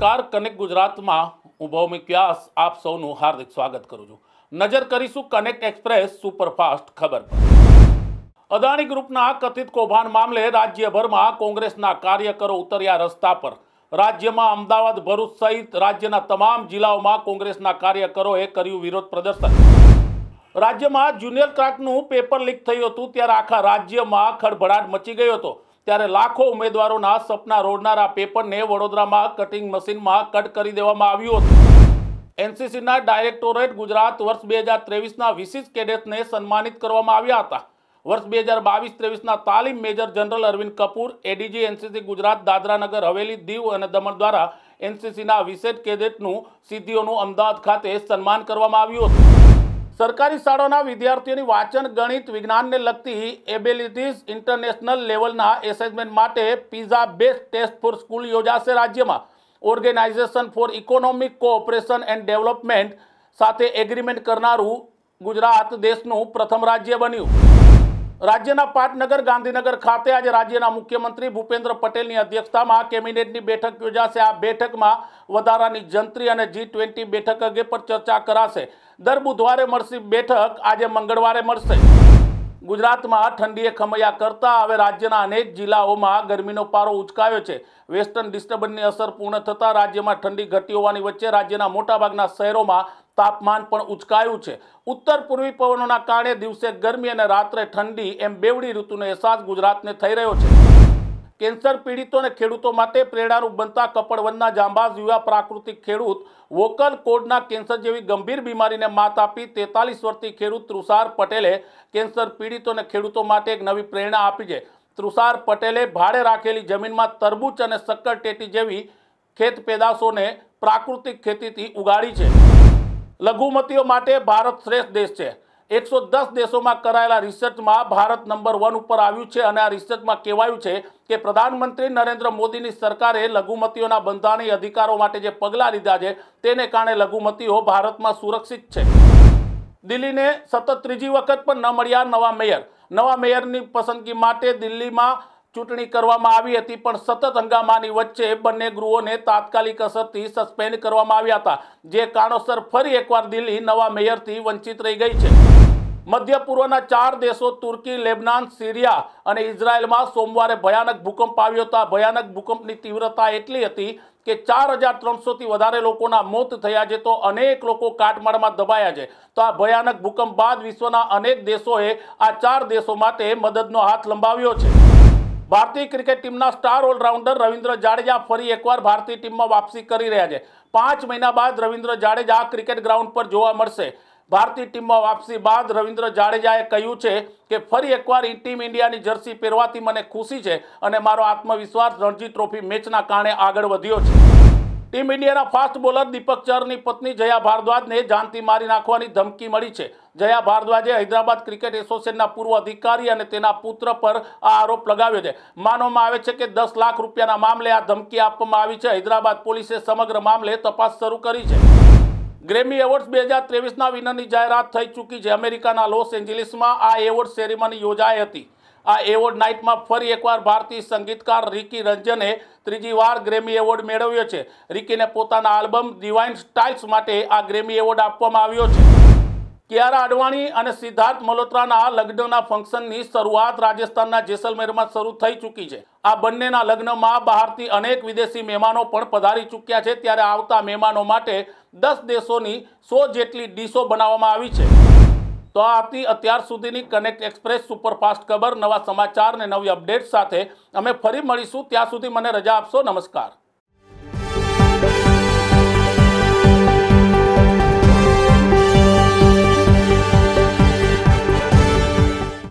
નમસ્કાર કનેક્ટ ગુજરાતમાં હું ભૌમિક વ્યાસ આપ સૌનું હાર્દિક સ્વાગત કરું છું નજર કરીશું કનેક્ટ એક્સપ્રેસ સુપરફાસ્ટ ખબર અદાણી ગ્રુપના કથિત કૌભાંડ મામલે રાજ્યભરમાં કોંગ્રેસના કાર્યકરો ઉતર્યા રસ્તા પર રાજ્યમાં અમદાવાદ ભરૂચ સહિત રાજ્યના તમામ જિલ્લાઓમાં કોંગ્રેસના કાર્યકરોએ કર્યું વિરોધ પ્રદર્શન રાજ્યમાં જુનિયર ક્લાર્કનું પેપર લીક થયું હતું ત્યારે આખા રાજ્યમાં ખળભળાટ મચી ગયો હતો ત્યારે લાખો ઉમેદવારોના સપના રોડનારા પેપરને વડોદરામાં કટિંગ મશીનમાં કટ કરી દેવામાં આવ્યું હતું એનસીસીના ડાયરેક્ટોરેટ ગુજરાત વર્ષ બે હજાર ત્રેવીસના વિશિષ્ટ કેડેટ્સને સન્માનિત કરવામાં આવ્યા હતા વર્ષ બે હજાર બાવીસ ત્રેવીસના તાલીમ મેજર જનરલ અરવિંદ કપૂર એડીજી એનસીસી ગુજરાત દાદરાનગર હવેલી દીવ અને દમણ દ્વારા એનસીસીના વિશેષ કેડેટનું સિદ્ધિઓનું અમદાવાદ ખાતે સન્માન કરવામાં આવ્યું હતું સરકારી શાળાના વિદ્યાર્થીઓની વાંચન ગણિત વિજ્ઞાનને લગતી એબિલિટીઝ ઇન્ટરનેશનલ લેવલના એસેસમેન્ટ માટે PISA based test for school યોજાશે રાજ્યમાં organisation for economic cooperation and development સાથે એગ્રીમેન્ટ કરનારું ગુજરાત દેશનું પ્રથમ રાજ્ય બન્યું રાજ્યના પાટનગર ગાંધીનગર ખાતે આજે રાજ્યના મુખ્યમંત્રી ભૂપેન્દ્ર પટેલની અધ્યક્ષતામાં કેબિનેટની બેઠક યોજાશે આ બેઠકમાં વધારાની જંત્રી અને જી ટ્વેન્ટી બેઠક અંગે પર ચર્ચા કરાશે દર બુધવારે મળશે બેઠક આજે મંગળવારે મળશે ગુજરાતમાં ઠંડીએ ખમૈયા કરતા હવે રાજ્યના અનેક જિલ્લાઓમાં ગરમીનો પારો ઉચકાયો છે વેસ્ટર્ન ડિસ્ટર્બન્સની અસર પૂર્ણ થતાં રાજ્યમાં ઠંડી ઘટી હોવાની વચ્ચે રાજ્યના મોટાભાગના શહેરોમાં તાપમાન પણ ઉચકાયું છે ઉત્તર પૂર્વી પવનોના કારણે દિવસે ગરમી અને રાત્રે ઠંડી એમ બેવડી ઋતુનો અહેસાસ ગુજરાતને થઈ રહ્યો છે કેન્સર પીડિતો અને ખેડૂતો માટે પ્રેરણારૂપ બનતા કપડવનના જાંબાઝ યુવા પ્રાકૃતિક ખેડૂત વોકલ કોડના કેન્સર જેવી ગંભીર બીમારીને માત આપી તેતાલીસ વર્ષથી ખેડૂત તૃષાર પટેલે કેન્સર પીડિતો અને ખેડૂતો માટે એક નવી પ્રેરણા આપી છે તૃષાર પટેલે ભાડે રાખેલી જમીનમાં તરબૂચ અને શક્કરટેટી જેવી ખેત પેદાશોને પ્રાકૃતિક ખેતીથી ઉગાડી છે લઘુમતીઓ માટે ભારત શ્રેષ્ઠ દેશ છે એકસો દસ દેશોમાં કરાયેલા રિસર્ચમાં ભારત નંબર વન ઉપર આવ્યું છે અને આ રિસર્ચમાં કહેવાયું છે કે પ્રધાનમંત્રી નરેન્દ્ર મોદીની સરકારે લઘુમતીઓના બંધારણીય અધિકારો માટે જે પગલાં લીધા છે તેને કારણે લઘુમતીઓ ભારતમાં સુરક્ષિત છે દિલ્હીને સતત ત્રીજી વખત પણ ન મળ્યા નવા મેયર નવા મેયરની પસંદગી માટે દિલ્હીમાં ચૂંટણી કરવામાં આવી હતી પણ સતત હંગામાની વચ્ચે બંને ગૃહોને તાત્કાલિક અસરથી સસ્પેન્ડ કરવામાં આવ્યા હતા જે કારણોસર ફરી એકવાર દિલ્હી નવા મેયરથી વંચિત રહી ગઈ છે મધ્ય પૂર્વના ચાર દેશો તુર્કી લેબનાન સીરિયા અને ઇઝરાયલમાં સોમવારે ભયાનક ભૂકંપ આવ્યો હતો ભયાનક ભૂકંપની તીવ્રતા એટલી હતી કે ચાર હજાર ત્રણસોથી વધારે લોકોના મોત થયા છે તો અનેક લોકો કાટમાળમાં દબાયા છે તો આ ભયાનક ભૂકંપ બાદ વિશ્વના અનેક દેશોએ આ ચાર દેશો માટે મદદનો હાથ લંબાવ્યો છે ભારતીય ક્રિકેટ ટીમના સ્ટાર ઓલરાઉન્ડર રવિન્દ્ર જાડેજા ફરી એકવાર ભારતીય ટીમમાં વાપસી કરી રહ્યા છે પાંચ મહિના બાદ રવિન્દ્ર જાડેજા ક્રિકેટ ગ્રાઉન્ડ પર જોવા મળશે ભારતીય ટીમમાં વાપસી બાદ રવિન્દ્ર જાડેજાએ કહ્યું છે કે ફરી એકવાર ટીમ ઇન્ડિયાની જર્સી પહેરવાથી મને ખુશી છે અને મારો આત્મવિશ્વાસ રણજી ટ્રોફી મેચના કારણે આગળ વધ્યો છે ટીમ ઇન્ડિયાના ફાસ્ટ બોલર દીપક ચરની પત્ની જયા ભારદ્વાજને જાનથી મારી નાખવાની ધમકી મળી છે જયા ભારદ્વાજે હૈદરાબાદ ક્રિકેટ એસોસિએશનના પૂર્વ અધિકારી અને તેના પુત્ર પર આ આરોપ લગાવ્યો છે માનવામાં આવે છે કે દસ લાખ રૂપિયાના મામલે આ ધમકી આપવામાં આવી છે હૈદરાબાદ પોલીસે સમગ્ર મામલે તપાસ શરૂ કરી છે ગ્રેમી એવોર્ડ્સ બે હજાર ત્રેવીસના વિનરની જાહેરાત થઈ ચૂકી છે અમેરિકાના લોસ એન્જલિસમાં આ એવોર્ડ સેરેમની યોજાઈ હતી આ એવોર્ડ નાઇટમાં ફરી એકવાર ભારતીય સંગીતકાર રિકી રંજને ત્રીજી વાર ગ્રેમી એવોર્ડ મેળવ્યો છે રિકીને પોતાના આલ્બમ ડિવાઇન સ્ટાઇલ્સ માટે આ ગ્રેમી એવોર્ડ આપવામાં આવ્યો છે કિયારા અડવાણી અને સિદ્ધાર્થ મલ્હોત્રાના લગ્નના ફંક્શનની શરૂઆત રાજસ્થાનના જેસલમેરમાં શરૂ થઈ ચૂકી છે આ બંનેના લગ્નમાં બહારથી અનેક વિદેશી મહેમાનો પણ પધારી ચૂક્યા છે ત્યારે આવતા મહેમાનો માટે દસ દેશોની સો જેટલી ડીશો બનાવવામાં આવી છે તો આ અત્યાર સુધીની કનેક્ટ એક્સપ્રેસ સુપરફાસ્ટ ખબર નવા સમાચાર ને નવી અપડેટ સાથે અમે ફરી મળીશું ત્યાં સુધી મને રજા આપશો નમસ્કાર